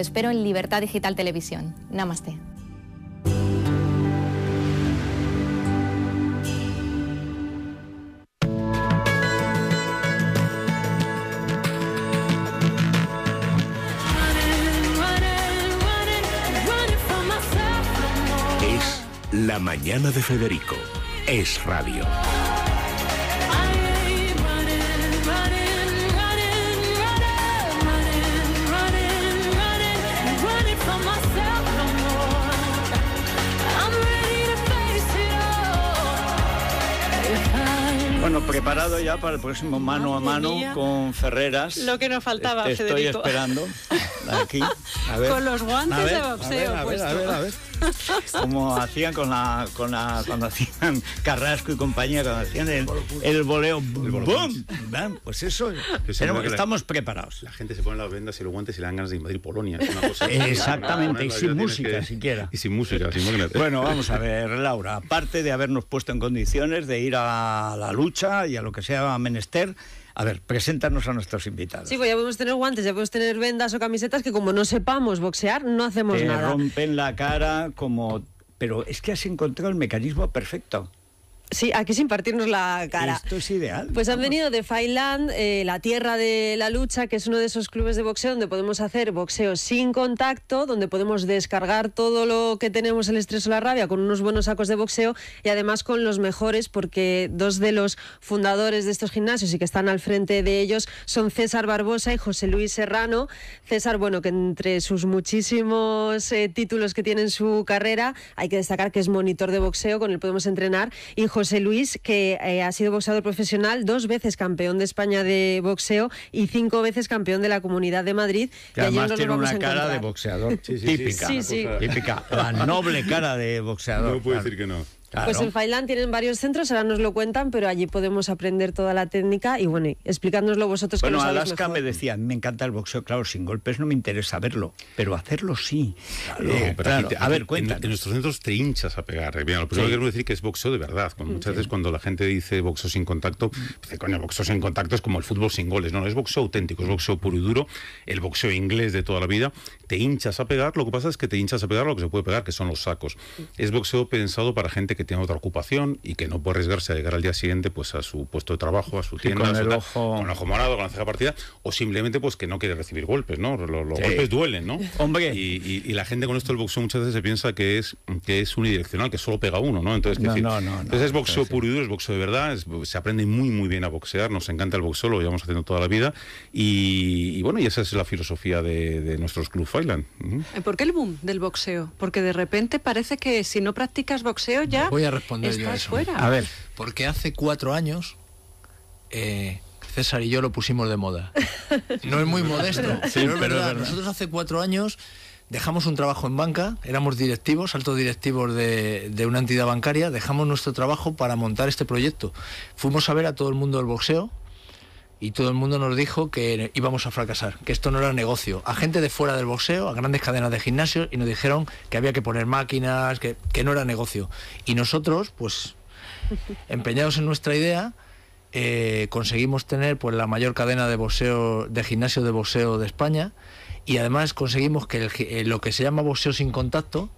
Espero en Libertad Digital Televisión. Namaste. Es la mañana de Federico. Es radio. preparado ya para el próximo mano a mano con Ferreras. Lo que nos faltaba, Te Estoy esperando aquí. A ver. Con los guantes de boxeo. A ver, a ver, a ver, Como hacían con la, con la, cuando hacían Carrasco y compañía, cuando hacían el, voleo. ¡Bum! Pues eso. que estamos preparados. La gente se pone las vendas y los guantes y le dan ganas de invadir Polonia. Exactamente, y sin música siquiera. Y sin música, sin música. Bueno, vamos a ver, Laura. Aparte de habernos puesto en condiciones de ir a la lucha, y a lo que sea menester. A ver, preséntanos a nuestros invitados. Sí, pues ya podemos tener guantes, ya podemos tener vendas o camisetas que como no sepamos boxear, no hacemos Te nada. rompen la cara como... Pero es que has encontrado el mecanismo perfecto. Sí, aquí sin partirnos la cara. Esto es ideal. Pues han venido de Failand, eh, la tierra de la lucha, que es uno de esos clubes de boxeo donde podemos hacer boxeo sin contacto, donde podemos descargar todo lo que tenemos, el estrés o la rabia, con unos buenos sacos de boxeo y además con los mejores, porque dos de los fundadores de estos gimnasios y que están al frente de ellos son César Barbosa y José Luis Serrano. César, bueno, que entre sus muchísimos eh, títulos que tiene en su carrera, hay que destacar que es monitor de boxeo, con el podemos entrenar, y José Luis, que eh, ha sido boxeador profesional, dos veces campeón de España de boxeo y cinco veces campeón de la Comunidad de Madrid. Que tiene una cara de boxeador sí, sí, típica, típica, la noble cara de boxeador. No puedo decir que no. Pues en Failand tienen varios centros, ahora nos lo cuentan, pero allí podemos aprender toda la técnica y bueno, explicándoslo vosotros. Bueno, Alaska me decía, me encanta el boxeo, claro, sin golpes no me interesa verlo, pero hacerlo sí. Claro, eh, a ver, cuenta. En, nuestros centros te hinchas a pegar. Mira, lo primero que quiero decir que es boxeo de verdad. muchas veces cuando la gente dice boxeo sin contacto, dice, coño, boxeo sin contacto es como el fútbol sin goles. No, no, es boxeo auténtico, es boxeo puro y duro, el boxeo inglés de toda la vida. Te hinchas a pegar, lo que pasa es que te hinchas a pegar lo que se puede pegar, que son los sacos. Es boxeo pensado para gente que que tiene otra ocupación y que no puede arriesgarse a llegar al día siguiente pues a su puesto de trabajo, a su tienda, con, el ojo... morado, con la ceja partida, o simplemente pues que no quiere recibir golpes, ¿no? Los, golpes duelen, ¿no? Hombre. Y, la gente con esto del boxeo muchas veces se piensa que es, que es unidireccional, que solo pega uno, ¿no? Entonces, no, entonces es boxeo puro y duro, es boxeo de verdad, se aprende muy, muy bien a boxear, nos encanta el boxeo, lo llevamos haciendo toda la vida y, bueno, y esa es la filosofía de, nuestros Club Island. Eh, ¿Por qué el boom del boxeo? Porque de repente parece que si no practicas boxeo ya Voy a responder yo a eso. A ver. Porque hace cuatro años eh, César y yo lo pusimos de moda. No es muy modesto, pero, Nosotros hace cuatro años dejamos un trabajo en banca, éramos directivos, altos directivos de, de, una entidad bancaria, dejamos nuestro trabajo para montar este proyecto. Fuimos a ver a todo el mundo del boxeo, y todo el mundo nos dijo que íbamos a fracasar, que esto no era negocio. A gente de fuera del boxeo, a grandes cadenas de gimnasios, y nos dijeron que había que poner máquinas, que, no era negocio. Y nosotros, pues, empeñados en nuestra idea, eh, conseguimos tener pues la mayor cadena de boxeo, de gimnasio de boxeo de España, y además conseguimos que eh, lo que se llama boxeo sin contacto,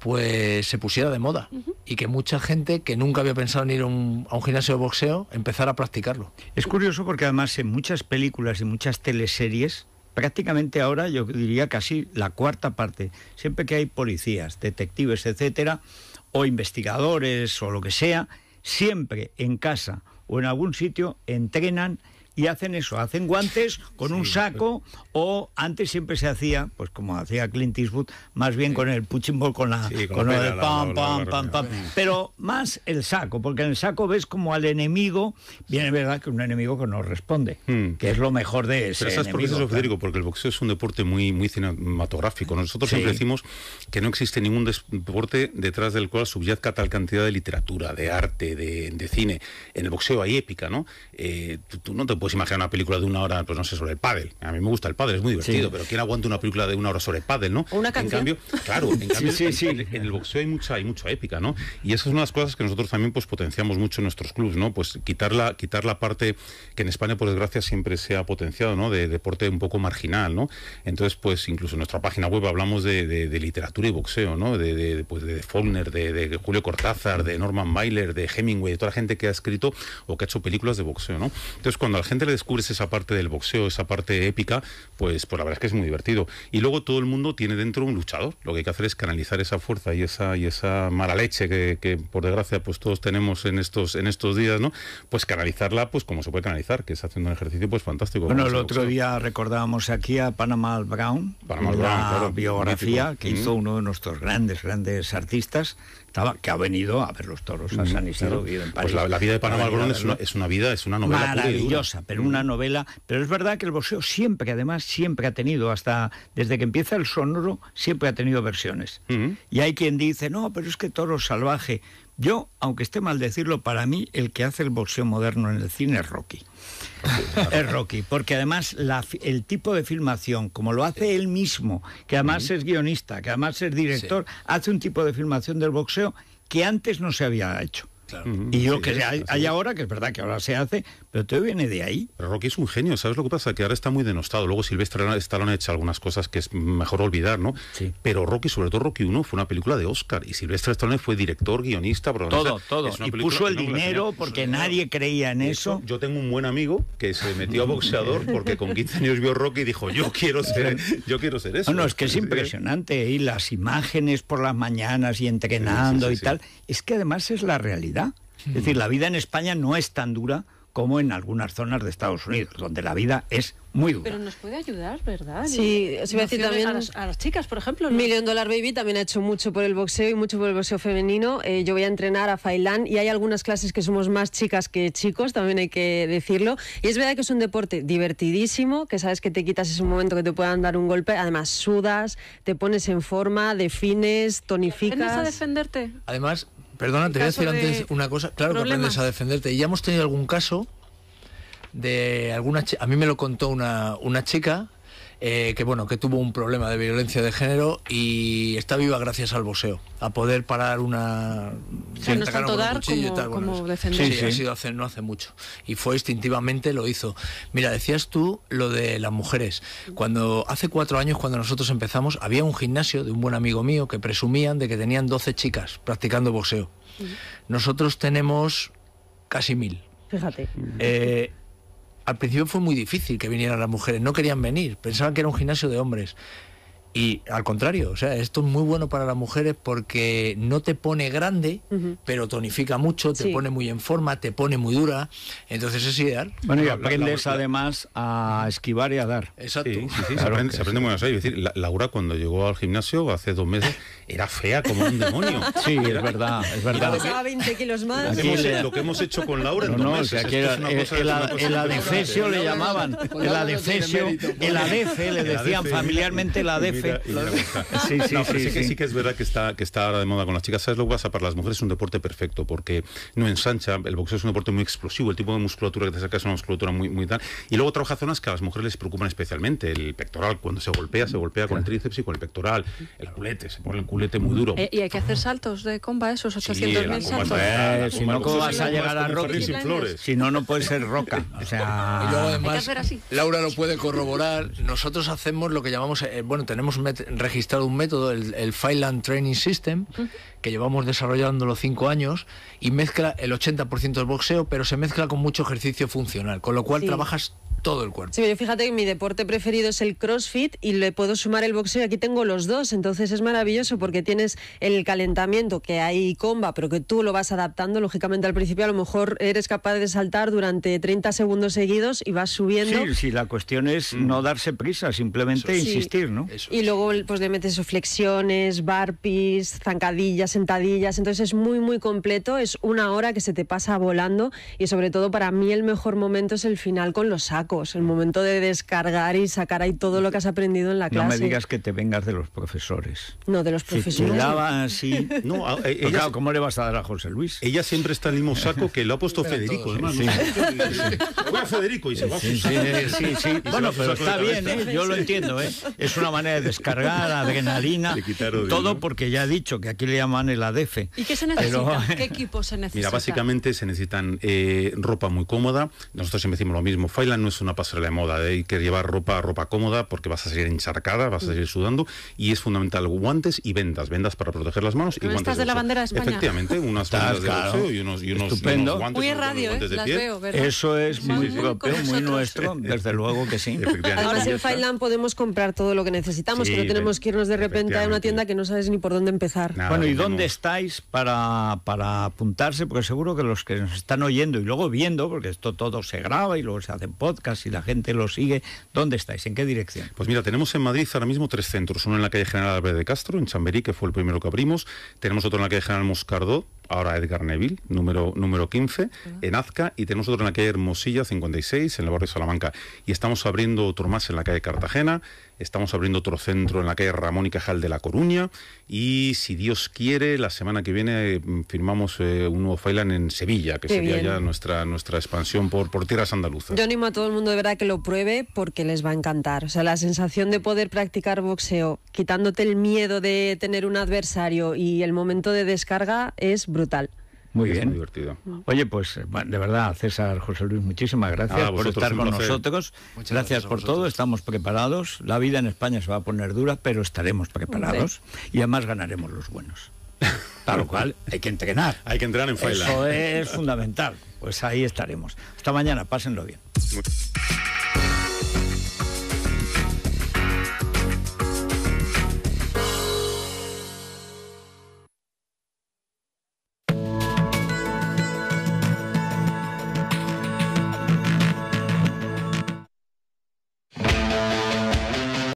pues se pusiera de moda y que mucha gente que nunca había pensado en ir a un, a un, gimnasio de boxeo empezara a practicarlo. Es curioso porque además en muchas películas y muchas teleseries, prácticamente ahora yo diría casi la cuarta parte, siempre que hay policías, detectives, etcétera, o investigadores o lo que sea, siempre en casa o en algún sitio entrenan y hacen eso, hacen guantes con un saco o antes siempre se hacía, pues como hacía Clint Eastwood, más bien con el punching con la con, pam, pam, pam, pam, pero más el saco, porque en el saco ves como al enemigo, viene verdad que un enemigo que no responde, hmm. que es lo mejor de ese Pero sabes por qué Federico, porque el boxeo es un deporte muy, muy cinematográfico. Nosotros siempre decimos que no existe ningún deporte detrás del cual subyazca tal cantidad de literatura, de arte, de, cine. En el boxeo hay épica, ¿no? Eh, tú no te puedes imagina una película de una hora, pues no sé, sobre el pádel. A mí me gusta el pádel, es muy divertido, pero ¿quién aguanta una película de una hora sobre el pádel, no? Una En cambio, claro, en el boxeo hay mucha, hay mucha épica, ¿no? Y eso es una de las cosas que nosotros también pues potenciamos mucho en nuestros clubs, ¿no? Pues quitar la, quitar la parte que en España, por desgracia, siempre se ha potenciado, ¿no? De deporte un poco marginal, ¿no? Entonces, pues incluso en nuestra página web hablamos de, literatura y boxeo, ¿no? De, de pues, de Faulkner, de, Julio Cortázar, de Norman Mailer, de Hemingway, de toda la gente que ha escrito o que ha hecho películas de boxeo, ¿no? Entonces, cuando la gente le descubres esa parte del boxeo, esa parte épica, pues, pues la verdad es que es muy divertido. Y luego todo el mundo tiene dentro un luchador. Lo que hay que hacer es canalizar esa fuerza y esa, y esa mala leche que, por desgracia, pues todos tenemos en estos, en estos días, ¿no? Pues canalizarla, pues como se puede canalizar, que es haciendo un ejercicio, pues fantástico. Bueno, el otro día recordábamos aquí a Panama Brown, biografía que hizo mm. uno de nuestros grandes, grandes artistas, que ha venido a ver los toros a mm, San Isidro, en pues París. Pues la, vida de Panamá Alborón es una, es una vida, es una novela. Maravillosa, pero una mm. novela. Pero es verdad que el boxeo siempre, además, siempre ha tenido, hasta desde que empieza el sonoro, siempre ha tenido versiones. Mm. Y hay quien dice, no, pero es que toro salvaje. Yo, aunque esté mal decirlo, para mí el que hace el boxeo moderno en el cine es Rocky. Es Rocky, porque además el tipo de filmación, como lo hace él mismo, que además es guionista, que además es director, hace un tipo de filmación del boxeo que antes no se había hecho. Y yo que hay, ahora, que es verdad que ahora se hace, pero todo viene de ahí. Pero Rocky es un genio, ¿sabes lo que pasa? Que ahora está muy denostado. Luego Silvestre Stallone ha hecho algunas cosas que es mejor olvidar, ¿no? Pero Rocky, sobre todo Rocky 1, fue una película de Oscar. Y Silvestre Stallone fue director, guionista, Todo, todo. y puso el dinero porque nadie creía en eso. Yo tengo un buen amigo que se metió a boxeador porque con 15 años vio Rocky y dijo, yo quiero ser, yo quiero ser eso. No, no es que es impresionante. ¿eh? Y las imágenes por las mañanas y entrenando y tal. Es que además es la realidad. Es decir, la vida en España no es tan dura como en algunas zonas de Estados Unidos, donde la vida es muy dura. Pero nos puede ayudar, ¿verdad? Sí, os iba a decir también... A las, chicas, por ejemplo. Million Dollar Baby también ha hecho mucho por el boxeo y mucho por el boxeo femenino. Eh, yo voy a entrenar a Failán y hay algunas clases que somos más chicas que chicos, también hay que decirlo. Y es verdad que es un deporte divertidísimo, que sabes que te quitas ese momento que te puedan dar un golpe. Además, sudas, te pones en forma, defines, tonificas... ¿Tienes a defenderte? Además, Perdona, te voy a decir antes una cosa. Claro que aprendes a defenderte. Y ya hemos tenido algún caso de alguna... A mí me lo contó una, una chica eh, que bueno, que tuvo un problema de violencia de género y está viva gracias al boxeo, a poder parar una... O sea, no dar como, Sí, ha sido hace, no hace mucho. Y fue instintivamente lo hizo. Mira, decías tú lo de las mujeres. Cuando hace cuatro años, cuando nosotros empezamos, había un gimnasio de un buen amigo mío que presumían de que tenían 12 chicas practicando boxeo. Nosotros tenemos casi mil. Fíjate. Eh, al principio fue muy difícil que vinieran las mujeres, no querían venir, pensaban que era un gimnasio de hombres. Y al contrario, o sea, esto es muy bueno para las mujeres porque no te pone grande, pero tonifica mucho, te pone muy en forma, te pone muy dura. Entonces es ideal. Bueno, y aprendes además a esquivar y a dar. Exacto. se, aprende, muy Es decir, Laura cuando llegó al gimnasio hace dos meses era fea como un demonio. Sí, es verdad, es verdad. 20 kilos más. Lo que hemos hecho con Laura en no, meses. No, o que el, adefesio le llamaban, pues el adefesio, el pues adefe, le decían familiarmente el adefe Sí, sí, sí, sí, que, sí que es verdad que está, que está de moda con las chicas. ¿Sabes lo que pasa? Para las mujeres es un deporte perfecto porque no ensancha. El boxeo es un deporte muy explosivo. El tipo de musculatura que te saca es una musculatura muy, muy tal. Y luego trabaja zonas que a las mujeres les preocupan especialmente. El pectoral, cuando se golpea, se golpea con el tríceps y con el pectoral. El culete, se pone el culete muy duro. Eh, y hay que hacer saltos de comba, esos 800.000 saltos. Eh, si no, vas a llegar a roca? Si no, no puede ser roca. O sea, Laura lo puede corroborar. Nosotros hacemos lo que llamamos, eh, bueno, tenemos registrado un método, el, el Training System, que llevamos desarrollando los cinco años y mezcla el 80% del boxeo, pero se mezcla con mucho ejercicio funcional, con lo cual trabajas todo el cuerpo. Sí, fíjate que mi deporte preferido es el CrossFit y le puedo sumar el boxeo y aquí tengo los dos, entonces es maravilloso porque tienes el calentamiento que hay comba, pero que tú lo vas adaptando, lógicamente al principio a lo mejor eres capaz de saltar durante 30 segundos seguidos y vas subiendo. Sí, sí, la cuestión es mm. no darse prisa, simplemente insistir, ¿no? y luego pues le metes flexiones, barpis, zancadillas, sentadillas, entonces es muy muy completo, es una hora que se te pasa volando y sobre todo para mí el mejor momento es el final con los sacos el momento de descargar y sacar ahí todo lo que has aprendido en la clase. No me digas que te vengas de los profesores. No, de los profesores. así. No, claro, ¿cómo le vas a dar a José Luis? Ella siempre está en el mismo saco que lo ha puesto Federico, Federico y se va Sí, Bueno, pero está bien, ¿eh? yo lo entiendo. ¿eh? Es una manera de descargar adrenalina. todo porque ya he dicho que aquí le llaman el ADF. ¿Y qué se necesita? ¿Qué equipo se necesita? Mira, básicamente se necesitan eh, ropa muy cómoda. Nosotros siempre decimos lo mismo. Failan no una pasarela de moda. ¿eh? Hay que llevar ropa, ropa cómoda porque vas a seguir encharcada, vas a mm. seguir sudando y es fundamental guantes y vendas, vendas para proteger las manos y guantes. de, la bandera de Efectivamente, unas vendas de y unos, y unos, guantes. Muy radio, ¿eh? de Eso es muy propio, muy nuestro, desde luego que sí. Además en Finland podemos comprar todo lo que necesitamos, pero no tenemos que irnos de repente a una tienda que no sabes ni por dónde empezar. bueno, ¿y dónde estáis para, para apuntarse? Porque seguro que los que nos están oyendo y luego viendo, porque esto todo se graba y luego se hacen podcast si la gente lo sigue, ¿dónde estáis? ¿En qué dirección? Pues mira, tenemos en Madrid ahora mismo tres centros. Uno en la calle General Álvarez de Castro, en Chamberí, que fue el primero que abrimos. Tenemos otro en la calle General Moscardó, ahora Edgar Neville, número, número 15, en Azca, y tenemos otro en la calle Hermosilla 56, en el barrio de Salamanca. Y estamos abriendo otro más en la calle Cartagena, Estamos abriendo otro centro en la calle Ramón y Cajal de La Coruña y si Dios quiere, la semana que viene mm, firmamos eh, un nuevo Failan en Sevilla, que sería ya nuestra, nuestra expansión por, por tierras andaluzas. Yo animo a todo el mundo de verdad que lo pruebe porque les va a encantar. O sea, la sensación de poder practicar boxeo, quitándote el miedo de tener un adversario y el momento de descarga es brutal. Muy bien. Muy divertido. Oye, pues eh, de verdad, César José Luis, muchísimas gracias por estar con nosotros. gracias, por todo, estamos preparados. La vida en España se va a poner dura, pero estaremos preparados y además ganaremos los buenos. Para lo cual hay que entrenar. Hay que entrenar en faila. Eso es fundamental. Pues ahí estaremos. Hasta mañana, pásenlo bien.